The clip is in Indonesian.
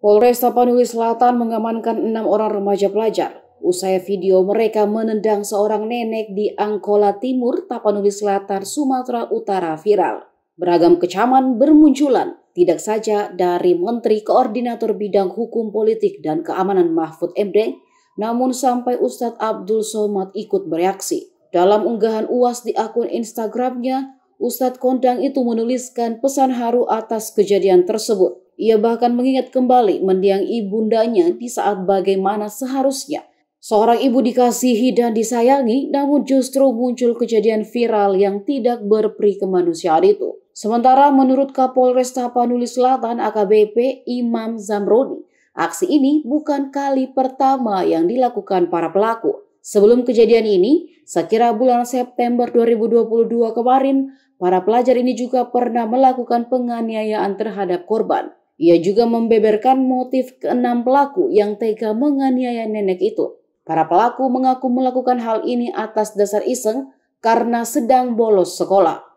Polres Tapanuli Selatan mengamankan enam orang remaja pelajar. Usai video mereka menendang seorang nenek di Angkola Timur, Tapanuli Selatan, Sumatera Utara viral. Beragam kecaman bermunculan, tidak saja dari Menteri Koordinator Bidang Hukum Politik dan Keamanan Mahfud MD, namun sampai Ustadz Abdul Somad ikut bereaksi. Dalam unggahan UAS di akun Instagramnya, Ustadz Kondang itu menuliskan pesan haru atas kejadian tersebut. Ia bahkan mengingat kembali mendiang ibundanya di saat bagaimana seharusnya. Seorang ibu dikasihi dan disayangi, namun justru muncul kejadian viral yang tidak berperi kemanusiaan itu. Sementara menurut Kapolres Tapanuli Selatan AKBP Imam Zamroni, aksi ini bukan kali pertama yang dilakukan para pelaku. Sebelum kejadian ini, sekira bulan September 2022 kemarin, para pelajar ini juga pernah melakukan penganiayaan terhadap korban. Ia juga membeberkan motif keenam pelaku yang tega menganiaya nenek itu. Para pelaku mengaku melakukan hal ini atas dasar iseng karena sedang bolos sekolah.